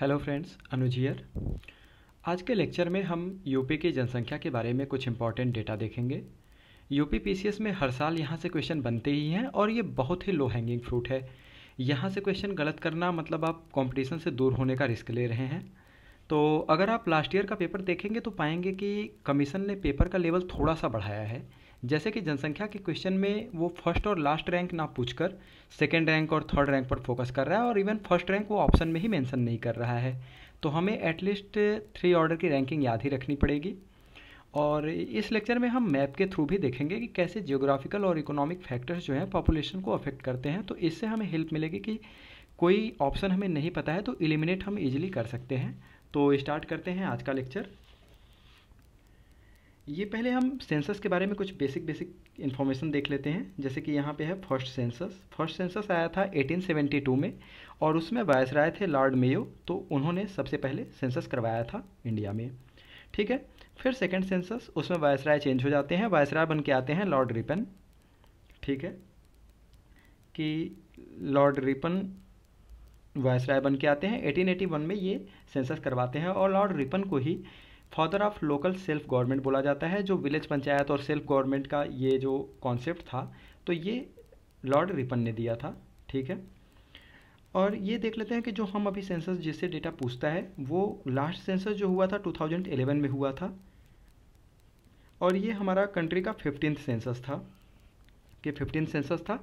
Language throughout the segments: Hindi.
हेलो फ्रेंड्स अनुजियर आज के लेक्चर में हम यूपी की जनसंख्या के बारे में कुछ इंपॉर्टेंट डेटा देखेंगे यूपी पीसीएस में हर साल यहाँ से क्वेश्चन बनते ही हैं और ये बहुत ही लो हैंगिंग फ्रूट है यहाँ से क्वेश्चन गलत करना मतलब आप कंपटीशन से दूर होने का रिस्क ले रहे हैं तो अगर आप लास्ट ईयर का पेपर देखेंगे तो पाएंगे कि कमीशन ने पेपर का लेवल थोड़ा सा बढ़ाया है जैसे कि जनसंख्या के क्वेश्चन में वो फर्स्ट और लास्ट रैंक ना पूछकर सेकेंड रैंक और थर्ड रैंक पर फोकस कर रहा है और इवन फर्स्ट रैंक वो ऑप्शन में ही मेंशन नहीं कर रहा है तो हमें एटलीस्ट थ्री ऑर्डर की रैंकिंग याद ही रखनी पड़ेगी और इस लेक्चर में हम मैप के थ्रू भी देखेंगे कि कैसे जियोग्राफिकल और इकोनॉमिक फैक्टर्स जो हैं पॉपुलेशन को अफेक्ट करते हैं तो इससे हमें हेल्प मिलेगी कि कोई ऑप्शन हमें नहीं पता है तो एलिमिनेट हम इजीली कर सकते हैं तो स्टार्ट करते हैं आज का लेक्चर ये पहले हम सेंसस के बारे में कुछ बेसिक बेसिक इन्फॉर्मेशन देख लेते हैं जैसे कि यहाँ पे है फर्स्ट सेंसस फर्स्ट सेंसस आया था 1872 में और उसमें वायस राय थे लॉर्ड मेयो तो उन्होंने सबसे पहले सेंसस करवाया था इंडिया में ठीक है फिर सेकेंड सेंसस उसमें वायस राय चेंज हो जाते हैं वायस राय बन के आते हैं लॉर्ड रिपन ठीक है कि लॉर्ड रिपन वायस राय बन के आते हैं 1881 में ये सेंसस करवाते हैं और लॉर्ड रिपन को ही father of local self government बोला जाता है जो विलेज पंचायत और सेल्फ गवर्नमेंट का ये जो कॉन्सेप्ट था तो ये लॉर्ड रिपन ने दिया था ठीक है और ये देख लेते हैं कि जो हम अभी सेंसस जिससे डेटा पूछता है वो लास्ट सेंसस जो हुआ था 2011 में हुआ था और ये हमारा कंट्री का फिफ्टीन सेंसस था कि फिफ्टीन सेंसस था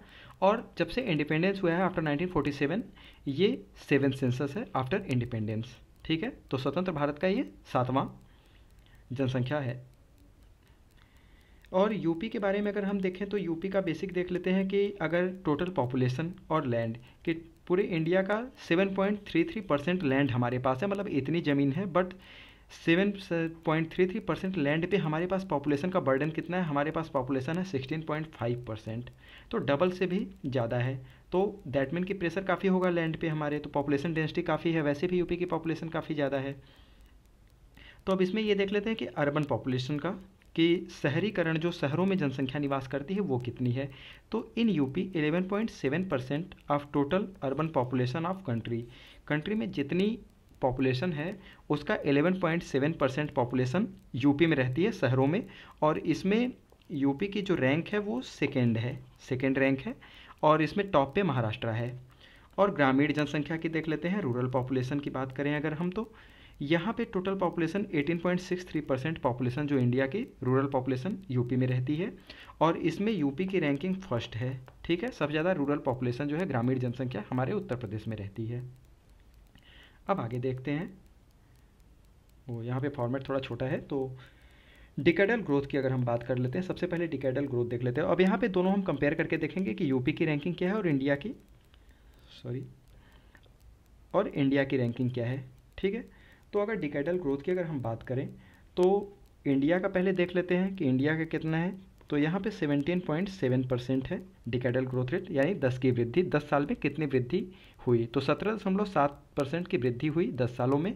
और जब से इंडिपेंडेंस हुआ है आफ्टर 1947 ये सेवन सेंसस है आफ्टर इंडिपेंडेंस ठीक है तो स्वतंत्र भारत का ये सातवां जनसंख्या है और यूपी के बारे में अगर हम देखें तो यूपी का बेसिक देख लेते हैं कि अगर टोटल पॉपुलेशन और लैंड कि पूरे इंडिया का 7.33 परसेंट लैंड हमारे पास है मतलब इतनी ज़मीन है बट 7.33 परसेंट लैंड पे हमारे पास पॉपुलेशन का बर्डन कितना है हमारे पास पॉपुलेशन है 16.5 परसेंट तो डबल से भी ज़्यादा है तो दैट मीन कि प्रेशर काफ़ी होगा लैंड पे हमारे तो पॉपुलेशन डेंसिटी काफ़ी है वैसे भी यूपी की पॉपुलेशन काफ़ी ज़्यादा है तो अब इसमें ये देख लेते हैं कि अर्बन पॉपुलेशन का कि शहरीकरण जो शहरों में जनसंख्या निवास करती है वो कितनी है तो in UP 11.7 percent of total urban population of country country में जितनी पॉपुलेशन है उसका 11.7 परसेंट पॉपुलेशन यूपी में रहती है शहरों में और इसमें यूपी की जो रैंक है वो सेकेंड है सेकेंड रैंक है और इसमें टॉप पे महाराष्ट्र है और ग्रामीण जनसंख्या की देख लेते हैं रूरल पॉपुलेशन की बात करें अगर हम तो यहाँ पे टोटल पॉपुलेशन 18.63 परसेंट पॉपुलेशन जो इंडिया की रूरल पॉपुलेशन यूपी में रहती है और इसमें यूपी की रैंकिंग फर्स्ट है ठीक है सबसे ज़्यादा रूरल पॉपुलेशन जो है ग्रामीण जनसंख्या हमारे उत्तर प्रदेश में रहती है अब आगे देखते हैं वो यहाँ पे फॉर्मेट थोड़ा छोटा है तो डिकेडल ग्रोथ की अगर हम बात कर लेते हैं सबसे पहले डिकेडल ग्रोथ देख लेते हैं अब यहाँ पे दोनों हम कंपेयर करके देखेंगे कि यूपी की रैंकिंग क्या है और इंडिया की सॉरी और इंडिया की रैंकिंग क्या है ठीक है तो अगर डिकेडल ग्रोथ की अगर हम बात करें तो इंडिया का पहले देख लेते हैं कि इंडिया का कितना है तो यहाँ पे 17.7 परसेंट है डिकेडल ग्रोथ रेट यानी 10 की वृद्धि 10 साल में कितनी वृद्धि हुई तो सत्रह दशमलव सात परसेंट की वृद्धि हुई 10 सालों में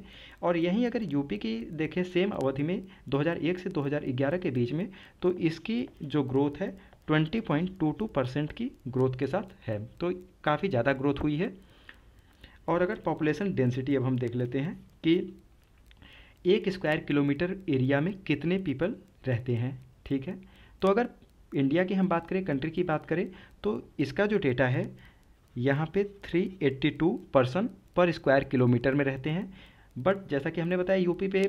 और यहीं अगर यूपी की देखें सेम अवधि में 2001 से 2011 के बीच में तो इसकी जो ग्रोथ है 20.22 परसेंट की ग्रोथ के साथ है तो काफ़ी ज़्यादा ग्रोथ हुई है और अगर पॉपुलेशन डेंसिटी अब हम देख लेते हैं कि एक स्क्वायर किलोमीटर एरिया में कितने पीपल रहते हैं ठीक है तो अगर इंडिया की हम बात करें कंट्री की बात करें तो इसका जो डेटा है यहाँ पे 382 पर्सन पर स्क्वायर किलोमीटर में रहते हैं बट जैसा कि हमने बताया यूपी पे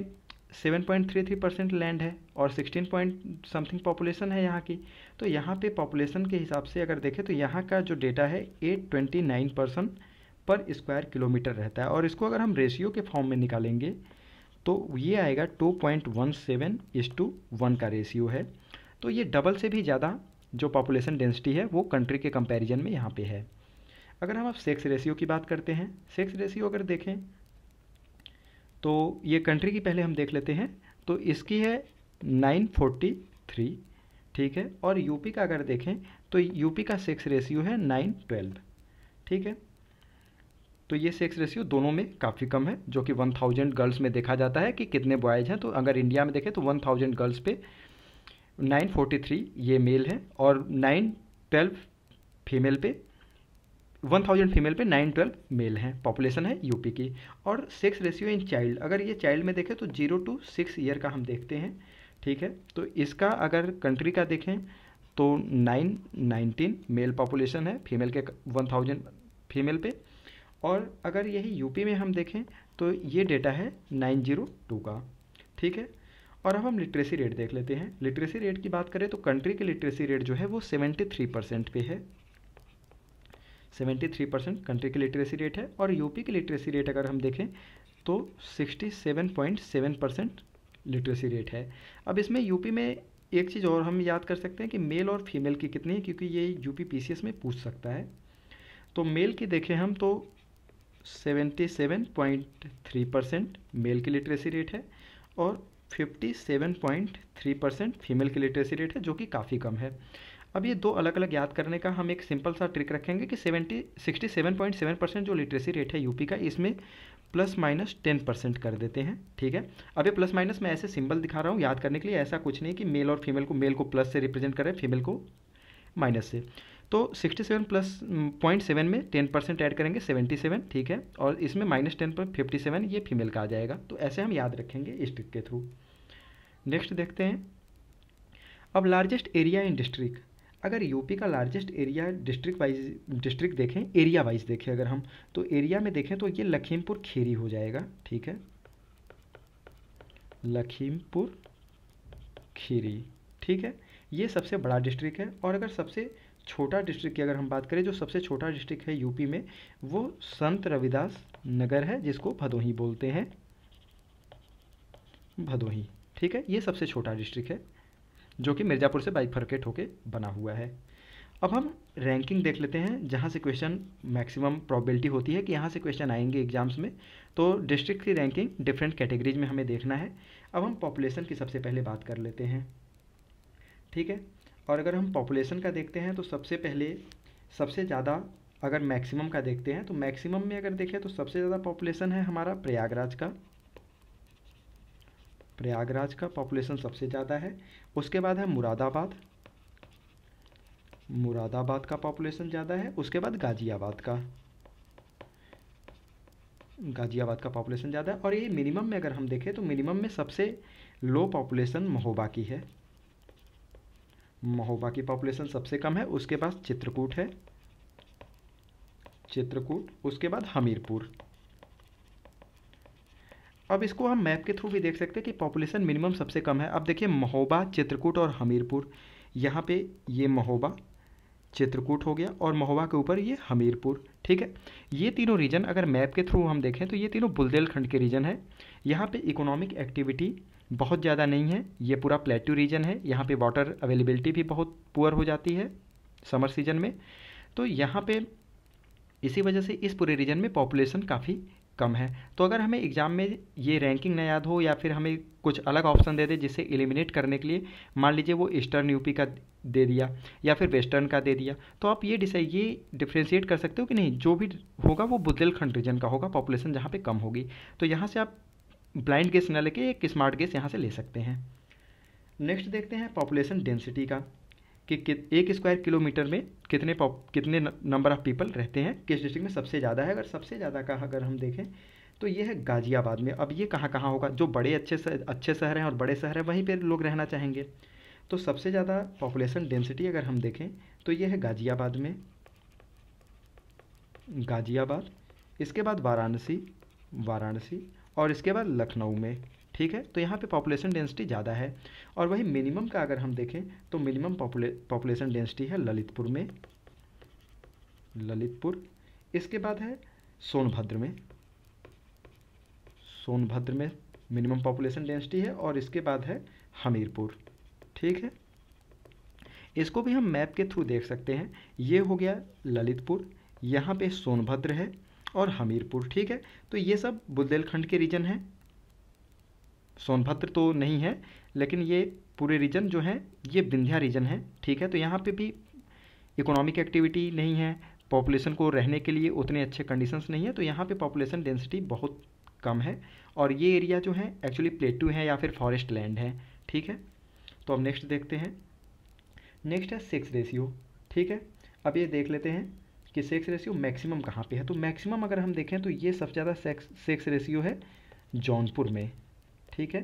7.33 परसेंट लैंड है और 16 पॉइंट समथिंग पॉपुलेशन है यहाँ की तो यहाँ पे पॉपुलेशन के हिसाब से अगर देखें तो यहाँ का जो डेटा है 829 परसेंट पर स्क्वायर किलोमीटर रहता है और इसको अगर हम रेशियो के फॉर्म में निकालेंगे तो ये आएगा टू पॉइंट वन सेवन इस टू वन का रेशियो है तो ये डबल से भी ज़्यादा जो पॉपुलेशन डेंसिटी है वो कंट्री के कंपैरिजन में यहाँ पे है अगर हम आप सेक्स रेशियो की बात करते हैं सेक्स रेशियो अगर देखें तो ये कंट्री की पहले हम देख लेते हैं तो इसकी है नाइन फोर्टी थ्री ठीक है और यूपी का अगर देखें तो यूपी का सेक्स रेशियो है नाइन ट्वेल्व ठीक है तो ये सेक्स रेशियो दोनों में काफ़ी कम है जो कि 1000 गर्ल्स में देखा जाता है कि कितने बॉयज़ हैं तो अगर इंडिया में देखें तो 1000 गर्ल्स पे 943 ये मेल हैं और 912 फीमेल पे 1000 फीमेल पे 912 मेल हैं पॉपुलेशन है यूपी की और सेक्स रेशियो इन चाइल्ड अगर ये चाइल्ड में देखें तो जीरो टू सिक्स ईयर का हम देखते हैं ठीक है तो इसका अगर कंट्री का देखें तो नाइन नाइनटीन मेल पॉपुलेशन है फीमेल के वन थाउजेंड फीमेल पे और अगर यही यूपी में हम देखें तो ये डेटा है नाइन जीरो टू का ठीक है और अब हम लिटरेसी रेट देख लेते हैं लिटरेसी रेट की बात करें तो कंट्री के लिटरेसी रेट जो है वो सेवेंटी थ्री परसेंट पे है सेवेंटी थ्री परसेंट कंट्री की लिटरेसी रेट है और यूपी की लिटरेसी रेट अगर हम देखें तो sixty seven point seven percent literacy rate है अब इसमें यूपी में एक चीज़ और हम याद कर सकते हैं कि मेल और फीमेल की कितनी है क्योंकि ये यूपी पी में पूछ सकता है तो मेल की देखें हम तो 77.3 परसेंट मेल की लिटरेसी रेट है और 57.3 परसेंट फीमेल की लिटरेसी रेट है जो कि काफ़ी कम है अब ये दो अलग अलग याद करने का हम एक सिंपल सा ट्रिक रखेंगे कि 70 67.7 परसेंट जो लिटरेसी रेट है यूपी का इसमें प्लस माइनस टेन परसेंट कर देते हैं ठीक है अब ये प्लस माइनस मैं ऐसे सिंबल दिखा रहा हूँ याद करने के लिए ऐसा कुछ नहीं कि मेल और फीमेल को मेल को प्लस से रिप्रेजेंट करें फीमेल को माइनस से तो 67 प्लस पॉइंट सेवन में 10 परसेंट ऐड करेंगे 77 ठीक है और इसमें माइनस टेन पर फिफ्टी सेवन ये फीमेल का आ जाएगा तो ऐसे हम याद रखेंगे इस ट्रिक के थ्रू नेक्स्ट देखते हैं अब लार्जेस्ट एरिया इन डिस्ट्रिक्ट अगर यूपी का largest area district wise district देखें एरिया वाइज देखें अगर हम तो एरिया में देखें तो ये लखीमपुर खीरी हो जाएगा ठीक है लखीमपुर खीरी ठीक है ये सबसे बड़ा डिस्ट्रिक्ट है और अगर सबसे छोटा डिस्ट्रिक्ट की अगर हम बात करें जो सबसे छोटा डिस्ट्रिक्ट है यूपी में वो संत रविदास नगर है जिसको भदोही बोलते हैं भदोही ठीक है ये सबसे छोटा डिस्ट्रिक्ट है जो कि मिर्ज़ापुर से बाइक बाइफरकेट होके बना हुआ है अब हम रैंकिंग देख लेते हैं जहाँ से क्वेश्चन मैक्सिमम प्रॉबिलिटी होती है कि यहाँ से क्वेश्चन आएंगे एग्जाम्स में तो डिस्ट्रिक्ट की रैंकिंग डिफरेंट कैटेगरीज में हमें देखना है अब हम पॉपुलेशन की सबसे पहले बात कर लेते हैं ठीक है और अगर हम पॉपुलेशन का देखते हैं तो सबसे पहले सबसे ज़्यादा अगर मैक्सिमम का देखते हैं तो मैक्सिमम में अगर देखें तो सबसे ज़्यादा पॉपुलेशन है हमारा प्रयागराज का प्रयागराज का पॉपुलेशन सबसे ज़्यादा है उसके बाद है मुरादाबाद मुरादाबाद का पॉपुलेशन ज़्यादा है उसके बाद गाज़ियाबाद का गाज़ियाबाद का पॉपुलेशन ज़्यादा है और ये मिनिमम में अगर हम देखें तो मिनिमम में सबसे लो पॉपुलेशन महोबा की है महोबा की पॉपुलेशन सबसे कम है उसके पास चित्रकूट है चित्रकूट उसके बाद हमीरपुर अब इसको हम मैप के थ्रू भी देख सकते हैं कि पॉपुलेशन मिनिमम सबसे कम है अब देखिए महोबा चित्रकूट और हमीरपुर यहाँ पे ये महोबा चित्रकूट हो गया और महोबा के ऊपर ये हमीरपुर ठीक है ये तीनों रीजन अगर मैप के थ्रू हम देखें तो ये तीनों बुलदेलखंड के रीजन है यहाँ पे इकोनॉमिक एक्टिविटी बहुत ज़्यादा नहीं है ये पूरा प्लेट्यू रीजन है यहाँ पे वाटर अवेलेबिलिटी भी बहुत पुअर हो जाती है समर सीजन में तो यहाँ पे इसी वजह से इस पूरे रीजन में पॉपुलेशन काफ़ी कम है तो अगर हमें एग्ज़ाम में ये रैंकिंग न याद हो या फिर हमें कुछ अलग ऑप्शन दे दे जिसे एलिमिनेट करने के लिए मान लीजिए वो ईस्टर्न यूपी का दे दिया या फिर वेस्टर्न का दे दिया तो आप ये डिसाइड ये डिफ्रेंशिएट कर सकते हो कि नहीं जो भी होगा वो बुंदेलखंड रीजन का होगा पॉपुलेशन जहाँ पे कम होगी तो यहाँ से आप ब्लाइंड गेस ना लेके एक स्मार्ट गेस यहाँ से ले सकते हैं नेक्स्ट देखते हैं पॉपुलेशन डेंसिटी का कि, एक स्क्वायर किलोमीटर में कितने पॉप कितने नंबर ऑफ़ पीपल रहते हैं किस डिस्ट्रिक्ट में सबसे ज़्यादा है अगर सबसे ज़्यादा का अगर हम देखें तो ये है गाज़ियाबाद में अब ये कहाँ कहाँ होगा जो बड़े अच्छे सह, अच्छे शहर हैं और बड़े शहर हैं वहीं पर लोग रहना चाहेंगे तो सबसे ज़्यादा पॉपुलेशन डेंसिटी अगर हम देखें तो ये है गाज़ियाबाद में गाज़ियाबाद इसके बाद वाराणसी वाराणसी और इसके बाद लखनऊ में ठीक है तो यहाँ पे पॉपुलेशन डेंसिटी ज़्यादा है और वही मिनिमम का अगर हम देखें तो मिनिमम पॉपुलेशन डेंसिटी है ललितपुर में ललितपुर इसके बाद है सोनभद्र में सोनभद्र में मिनिमम पॉपुलेशन डेंसिटी है और इसके बाद है हमीरपुर ठीक है इसको भी हम मैप के थ्रू देख सकते हैं ये हो गया ललितपुर यहाँ पे सोनभद्र है और हमीरपुर ठीक है तो ये सब बुंदेलखंड के रीजन हैं सोनभद्र तो नहीं है लेकिन ये पूरे रीजन जो हैं ये विंध्या रीजन है ठीक है तो यहाँ पे भी इकोनॉमिक एक्टिविटी नहीं है पॉपुलेशन को रहने के लिए उतने अच्छे कंडीशंस नहीं है तो यहाँ पे पॉपुलेशन डेंसिटी बहुत कम है और ये एरिया जो है एक्चुअली प्लेटू है या फिर फॉरेस्ट लैंड है ठीक है तो अब नेक्स्ट देखते हैं नेक्स्ट है सेक्स रेशियो ठीक है अब ये देख लेते हैं कि सेक्स रेशियो मैक्सिमम कहाँ पे है तो मैक्सिमम अगर हम देखें तो ये सबसे ज़्यादा सेक्स सेक्स रेशियो है जौनपुर में ठीक है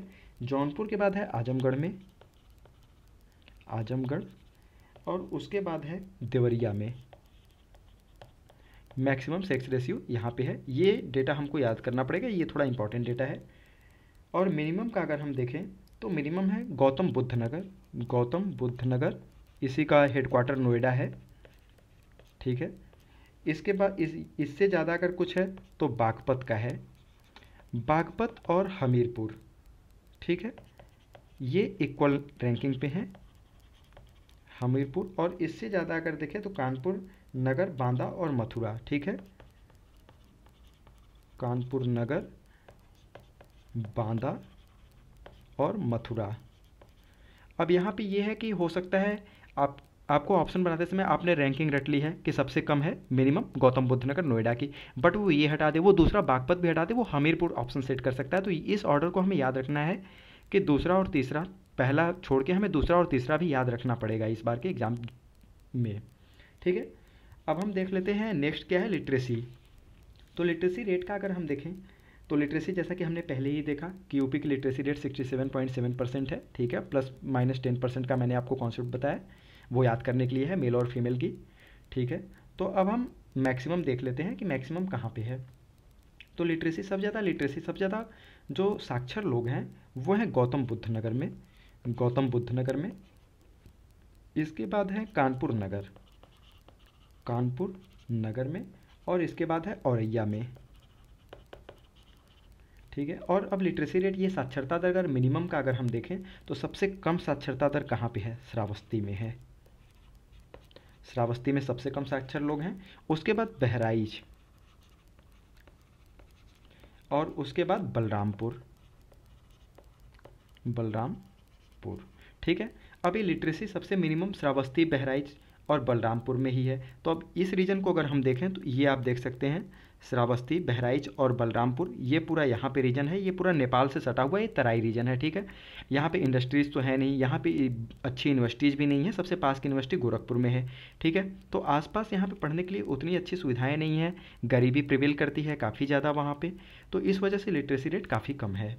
जौनपुर के बाद है आजमगढ़ में आजमगढ़ और उसके बाद है देवरिया में मैक्सिमम सेक्स रेशियो यहाँ पे है ये डेटा हमको याद करना पड़ेगा ये थोड़ा इंपॉर्टेंट डेटा है और मिनिमम का अगर हम देखें तो मिनिमम है गौतम बुद्ध नगर गौतम बुद्ध नगर इसी का हेडक्वार्टर नोएडा है ठीक है इसके बाद इस इससे ज़्यादा अगर कुछ है तो बागपत का है बागपत और हमीरपुर ठीक है ये इक्वल रैंकिंग पे हैं हमीरपुर और इससे ज़्यादा अगर देखें तो कानपुर नगर बांदा और मथुरा ठीक है कानपुर नगर बांदा और मथुरा अब यहाँ पे ये यह है कि हो सकता है आप आपको ऑप्शन बनाते समय आपने रैंकिंग रट ली है कि सबसे कम है मिनिमम गौतम बुद्ध नगर नोएडा की बट वो ये हटा दे वो दूसरा बागपत भी हटा दे वो हमीरपुर ऑप्शन सेट कर सकता है तो इस ऑर्डर को हमें याद रखना है कि दूसरा और तीसरा पहला छोड़ के हमें दूसरा और तीसरा भी याद रखना पड़ेगा इस बार के एग्ज़ाम में ठीक है अब हम देख लेते हैं नेक्स्ट क्या है लिटरेसी तो लिटरेसी रेट का अगर हम देखें तो लिटरेसी जैसा कि हमने पहले ही देखा कि यूपी की लिटरेसी रेट 67.7 परसेंट है ठीक है प्लस माइनस टेन परसेंट का मैंने आपको कॉन्सेप्ट बताया वो याद करने के लिए है मेल और फीमेल की ठीक है तो अब हम मैक्सिमम देख लेते हैं कि मैक्सिमम कहाँ पे है तो लिटरेसी सबसे ज़्यादा लिटरेसी सबसे ज़्यादा जो साक्षर लोग हैं वो हैं गौतम बुद्ध नगर में गौतम बुद्ध नगर में इसके बाद है कानपुर नगर कानपुर नगर में और इसके बाद है औरैया में ठीक है और अब लिटरेसी रेट ये साक्षरता दर अगर मिनिमम का अगर हम देखें तो सबसे कम साक्षरता दर कहाँ पे है श्रावस्ती में है श्रावस्ती में सबसे कम साक्षर लोग हैं उसके बाद बहराइच और उसके बाद बलरामपुर बलरामपुर ठीक है अब ये लिटरेसी सबसे मिनिमम श्रावस्ती बहराइच और बलरामपुर में ही है तो अब इस रीजन को अगर हम देखें तो ये आप देख सकते हैं श्रावस्ती बहराइच और बलरामपुर ये पूरा यहाँ पे रीजन है ये पूरा नेपाल से सटा हुआ ये तराई रीजन है ठीक है यहाँ पे इंडस्ट्रीज़ तो है नहीं यहाँ पे अच्छी यूनिवर्सिटीज़ भी नहीं है सबसे पास की यूनिवर्सिटी गोरखपुर में है ठीक है तो आसपास यहाँ पे पढ़ने के लिए उतनी अच्छी सुविधाएँ नहीं हैं गरीबी प्रिवेल करती है काफ़ी ज़्यादा वहाँ पर तो इस वजह से लिटरेसी रेट काफ़ी कम है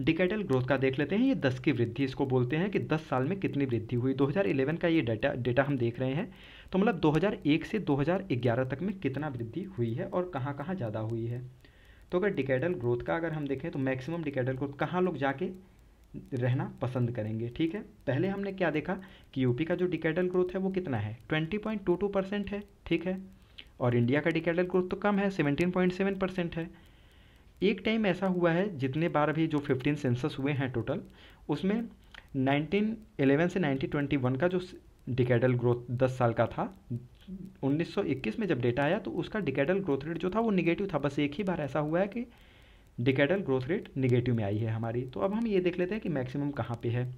डिकेटल ग्रोथ का देख लेते हैं ये दस की वृद्धि इसको बोलते हैं कि दस साल में कितनी वृद्धि हुई 2011 का ये डाटा डेटा हम देख रहे हैं तो मतलब 2001 से 2011 तक में कितना वृद्धि हुई है और कहाँ कहाँ ज़्यादा हुई है तो अगर डिकेटल ग्रोथ का अगर हम देखें तो मैक्सिमम डिकेटल ग्रोथ कहाँ लोग जाके रहना पसंद करेंगे ठीक है पहले हमने क्या देखा कि यूपी का जो डिकेटल ग्रोथ है वो कितना है twenty point two two percent है ठीक है और इंडिया का डिकेटल ग्रोथ तो कम है सेवनटीन पॉइंट सेवन परसेंट है एक टाइम ऐसा हुआ है जितने बार भी जो फिफ्टीन सेंसस हुए हैं टोटल उसमें 1911 से 1921 का जो डिकेडल ग्रोथ 10 साल का था 1921 में जब डेटा आया तो उसका डिकेडल ग्रोथ रेट जो था वो निगेटिव था बस एक ही बार ऐसा हुआ है कि डिकेडल ग्रोथ रेट निगेटिव में आई है हमारी तो अब हम ये देख लेते हैं कि मैक्सिमम कहाँ पर है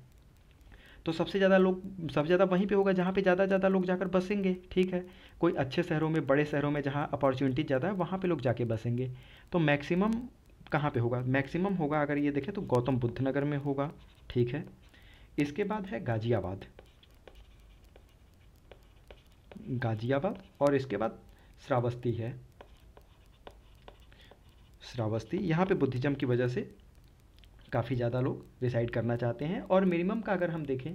तो सबसे ज़्यादा लोग सबसे ज़्यादा वहीं पे होगा जहाँ पे ज़्यादा ज़्यादा लोग जाकर बसेंगे ठीक है कोई अच्छे शहरों में बड़े शहरों में जहाँ अपॉर्चुनिटी ज़्यादा है वहाँ पे लोग जाके बसेंगे तो मैक्सिमम कहाँ पे होगा मैक्सिमम होगा अगर ये देखें तो गौतम बुद्ध नगर में होगा ठीक है इसके बाद है गाज़ियाबाद गाज़ियाबाद और इसके बाद श्रावस्ती है श्रावस्ती यहाँ पे बुद्धिज़्म की वजह से काफ़ी ज़्यादा लोग रिसाइड करना चाहते हैं और मिनिमम का अगर हम देखें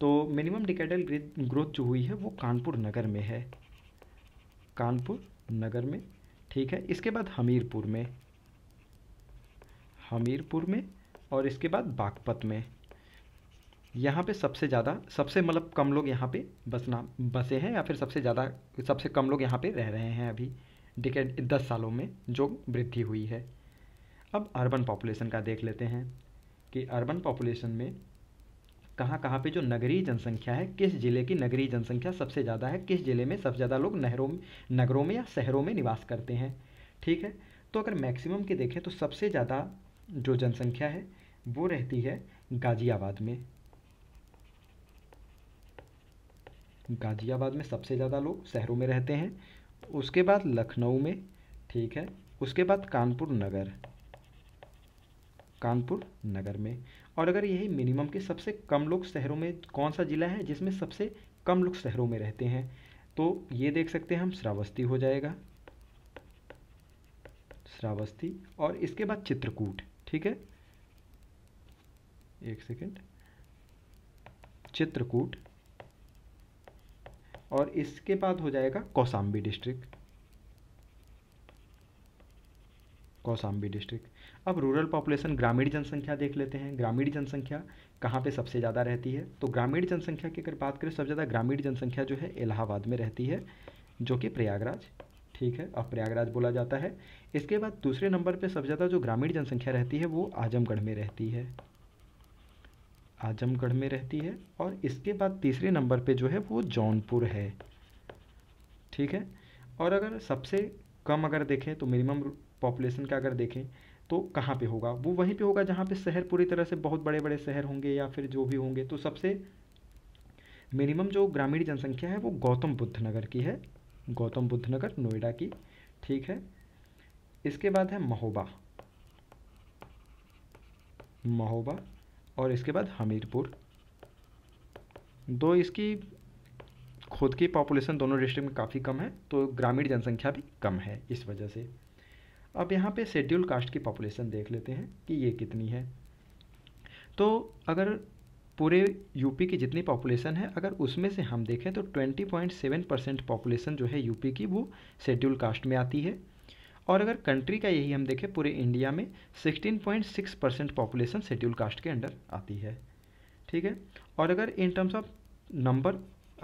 तो मिनिमम डिकेडल ग्रोथ जो हुई है वो कानपुर नगर में है कानपुर नगर में ठीक है इसके बाद हमीरपुर में हमीरपुर में और इसके बाद बागपत में यहाँ पे सबसे ज़्यादा सबसे मतलब कम लोग यहाँ पे बसना बसे हैं या फिर सबसे ज़्यादा सबसे कम लोग यहाँ पे रह रहे हैं अभी डिकेड दस सालों में जो वृद्धि हुई है अब अर्बन पॉपुलेशन का देख लेते हैं कि अर्बन पॉपुलेशन में कहाँ कहाँ पे जो नगरीय जनसंख्या है किस ज़िले की नगरीय जनसंख्या सबसे ज़्यादा है किस ज़िले में सबसे ज़्यादा लोग नहरों में नगरों में या शहरों में निवास करते हैं ठीक है तो अगर मैक्सिमम की देखें तो सबसे ज़्यादा जो जनसंख्या है वो रहती है गाज़ियाबाद में गाज़ियाबाद में सबसे ज़्यादा लोग शहरों में रहते हैं उसके बाद लखनऊ में ठीक है उसके बाद कानपुर नगर कानपुर नगर में और अगर यही मिनिमम के सबसे कम लोग शहरों में कौन सा ज़िला है जिसमें सबसे कम लोग शहरों में रहते हैं तो ये देख सकते हैं हम श्रावस्ती हो जाएगा श्रावस्ती और इसके बाद चित्रकूट ठीक है एक सेकेंड चित्रकूट और इसके बाद हो जाएगा कौसाम्बी डिस्ट्रिक्ट कौसाम्बी डिस्ट्रिक्ट अब रूरल पॉपुलेशन ग्रामीण जनसंख्या देख लेते हैं ग्रामीण जनसंख्या कहाँ पे सबसे ज़्यादा रहती है तो ग्रामीण जनसंख्या की अगर बात करें सबसे ज़्यादा ग्रामीण जनसंख्या जो है इलाहाबाद में रहती है जो कि प्रयागराज ठीक है अब प्रयागराज बोला जाता है इसके बाद दूसरे नंबर पर सबसे ज़्यादा जो ग्रामीण जनसंख्या रहती है वो आजमगढ़ में रहती है आजमगढ़ में रहती है और इसके बाद तीसरे नंबर पर जो है वो जौनपुर है ठीक है और अगर सबसे कम अगर देखें तो मिनिमम पॉपुलेशन का अगर देखें तो कहाँ पे होगा वो वहीं पे होगा जहाँ पे शहर पूरी तरह से बहुत बड़े बड़े शहर होंगे या फिर जो भी होंगे तो सबसे मिनिमम जो ग्रामीण जनसंख्या है वो गौतम बुद्ध नगर की है गौतम बुद्ध नगर नोएडा की ठीक है इसके बाद है महोबा महोबा और इसके बाद हमीरपुर दो इसकी खुद की पॉपुलेशन दोनों डिस्ट्रिक्ट में काफ़ी कम है तो ग्रामीण जनसंख्या भी कम है इस वजह से अब यहाँ पे शेड्यूल कास्ट की पॉपुलेशन देख लेते हैं कि ये कितनी है तो अगर पूरे यूपी की जितनी पॉपुलेशन है अगर उसमें से हम देखें तो 20.7 परसेंट पॉपुलेशन जो है यूपी की वो शेड्यूल कास्ट में आती है और अगर कंट्री का यही हम देखें पूरे इंडिया में 16.6 परसेंट पॉपुलेशन शेड्यूल कास्ट के अंडर आती है ठीक है और अगर इन टर्म्स ऑफ नंबर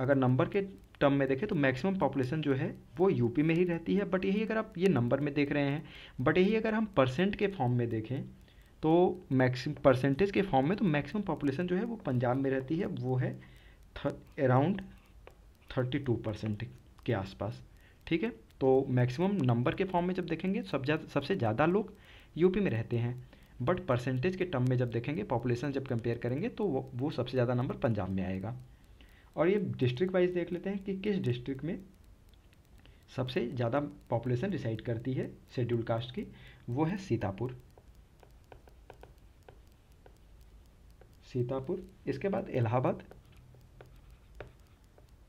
अगर नंबर के टर्म में देखें तो मैक्सिमम पॉपुलेशन जो है वो यूपी में ही रहती है बट यही अगर आप ये नंबर में देख रहे हैं बट यही अगर हम परसेंट के फॉर्म में देखें तो मैक्सिम परसेंटेज के फॉर्म में तो मैक्सिमम पॉपुलेशन जो है वो पंजाब में रहती है वो है अराउंड थर्टी टू परसेंट के आसपास ठीक है तो मैक्सिमम नंबर के फॉर्म में जब देखेंगे सब जा, सबसे ज़्यादा लोग यूपी में रहते हैं बट परसेंटेज के टर्म में जब देखेंगे पॉपुलेशन जब कंपेयर करेंगे तो वो, वो सबसे ज़्यादा नंबर पंजाब में आएगा और ये डिस्ट्रिक्ट वाइज देख लेते हैं कि किस डिस्ट्रिक्ट में सबसे ज़्यादा पॉपुलेशन डिसाइड करती है शेड्यूल कास्ट की वो है सीतापुर सीतापुर इसके बाद इलाहाबाद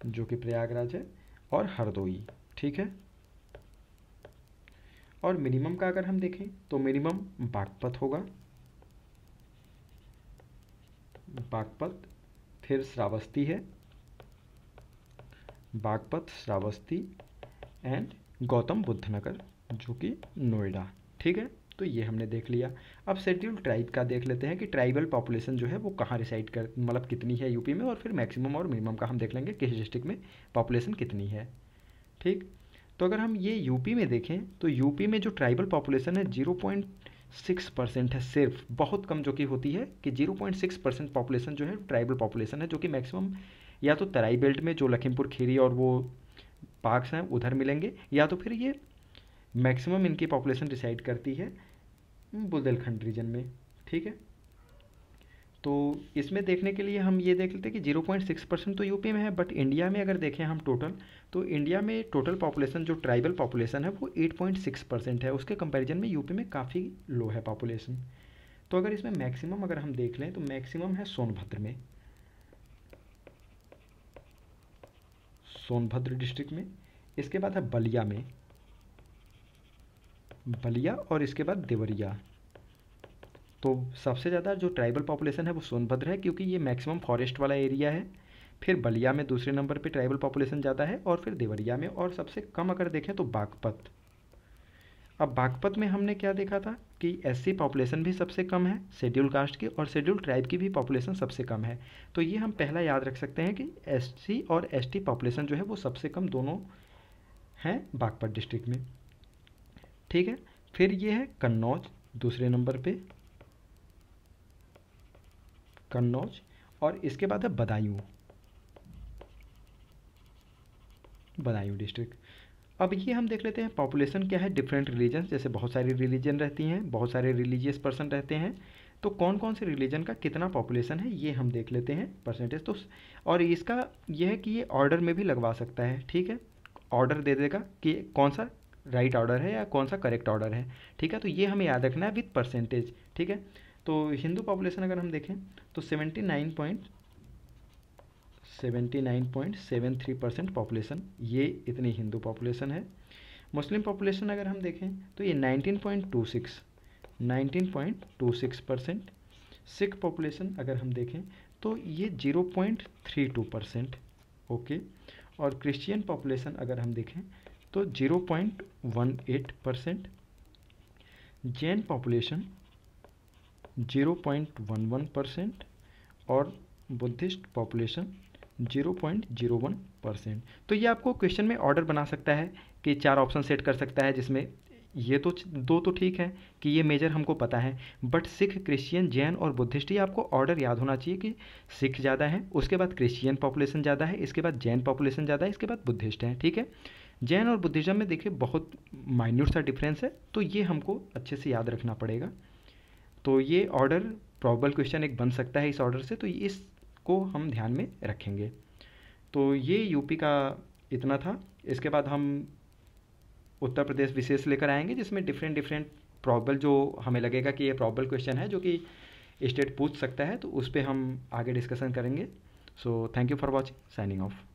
जो कि प्रयागराज है और हरदोई ठीक है और मिनिमम का अगर हम देखें तो मिनिमम बागपत होगा बागपत फिर श्रावस्ती है बागपत श्रावस्ती एंड गौतम बुद्ध नगर जो कि नोएडा ठीक है तो ये हमने देख लिया अब शेड्यूल ट्राइब का देख लेते हैं कि ट्राइबल पॉपुलेशन जो है वो कहाँ रिसाइड कर मतलब कितनी है यूपी में और फिर मैक्सिमम और मिनिमम का हम देख लेंगे किस डिस्ट्रिक्ट में पॉपुलेशन कितनी है ठीक तो अगर हम ये यूपी में देखें तो यूपी में जो ट्राइबल पॉपुलेशन है जीरो पॉइंट सिक्स परसेंट है सिर्फ बहुत कम जो कि होती है कि zero point six percent population जो है ट्राइबल पॉपुलेशन है जो कि मैक्सिमम या तो तराई बेल्ट में जो लखीमपुर खीरी और वो पार्क्स हैं उधर मिलेंगे या तो फिर ये मैक्सिमम इनकी पॉपुलेशन डिसाइड करती है बुंदेलखंड रीजन में ठीक है तो इसमें देखने के लिए हम ये देख लेते हैं कि जीरो पॉइंट सिक्स परसेंट तो यूपी में है बट इंडिया में अगर देखें हम टोटल तो इंडिया में टोटल पॉपुलेशन जो ट्राइबल पॉपुलेशन है वो एट पॉइंट सिक्स परसेंट है उसके कंपैरिजन में यूपी में काफ़ी लो है पॉपुलेशन तो अगर इसमें मैक्सिमम अगर हम देख लें तो मैक्सिमम है सोनभद्र में सोनभद्र डिस्ट्रिक्ट में इसके बाद है बलिया में बलिया और इसके बाद देवरिया तो सबसे ज़्यादा जो ट्राइबल पॉपुलेशन है वो सोनभद्र है क्योंकि ये मैक्सिमम फॉरेस्ट वाला एरिया है फिर बलिया में दूसरे नंबर पे ट्राइबल पॉपुलेशन ज़्यादा है और फिर देवरिया में और सबसे कम अगर देखें तो बागपत अब बागपत में हमने क्या देखा था कि एससी पॉपुलेशन भी सबसे कम है शेड्यूल कास्ट की और शेड्यूल ट्राइब की भी पॉपुलेशन सबसे कम है तो ये हम पहला याद रख सकते हैं कि एससी और एसटी पॉपुलेशन जो है वो सबसे कम दोनों हैं बागपत डिस्ट्रिक्ट में ठीक है फिर ये है कन्नौज दूसरे नंबर पे कन्नौज और इसके बाद है बदायूं बदायूं डिस्ट्रिक्ट अब ये हम देख लेते हैं पॉपुलेशन क्या है डिफरेंट रिलीजन जैसे बहुत सारी रिलीजन रहती हैं बहुत सारे रिलीजियस पर्सन रहते हैं तो कौन कौन से रिलीजन का कितना पॉपुलेशन है ये हम देख लेते हैं परसेंटेज तो और इसका यह है कि ये ऑर्डर में भी लगवा सकता है ठीक है ऑर्डर दे देगा कि कौन सा राइट right ऑर्डर है या कौन सा करेक्ट ऑर्डर है ठीक है तो ये हमें याद रखना है विथ परसेंटेज ठीक है तो हिंदू पॉपुलेशन अगर हम देखें तो seventy nine point 79.73 percent population ये इतनी हिंदू पॉपुलेशन है मुस्लिम पॉपुलेशन अगर हम देखें तो ये 19.26 19.26 परसेंट सिख पॉपुलेशन अगर हम देखें तो ये 0.32 परसेंट ओके और क्रिश्चियन पॉपुलेशन अगर हम देखें तो 0.18 परसेंट जैन पॉपुलेशन 0.11 परसेंट और बुद्धिस्ट पॉपुलेशन 0.01 परसेंट तो ये आपको क्वेश्चन में ऑर्डर बना सकता है कि चार ऑप्शन सेट कर सकता है जिसमें ये तो दो तो ठीक है कि ये मेजर हमको पता है बट सिख क्रिश्चियन जैन और बुद्धिस्ट ये आपको ऑर्डर याद होना चाहिए कि सिख ज़्यादा है उसके बाद क्रिश्चियन पॉपुलेशन ज़्यादा है इसके बाद जैन पॉपुलेशन ज़्यादा है इसके बाद बुद्धिस्ट हैं ठीक है जैन और बुद्धिज़्म में देखिए बहुत माइन्यूट सा डिफरेंस है तो ये हमको अच्छे से याद रखना पड़ेगा तो ये ऑर्डर प्रॉबल क्वेश्चन एक बन सकता है इस ऑर्डर से तो इस को हम ध्यान में रखेंगे तो ये यूपी का इतना था इसके बाद हम उत्तर प्रदेश विशेष लेकर आएंगे जिसमें डिफरेंट डिफरेंट प्रॉबल जो हमें लगेगा कि ये प्रॉबल क्वेश्चन है जो कि स्टेट पूछ सकता है तो उस पर हम आगे डिस्कशन करेंगे so thank you for watching signing of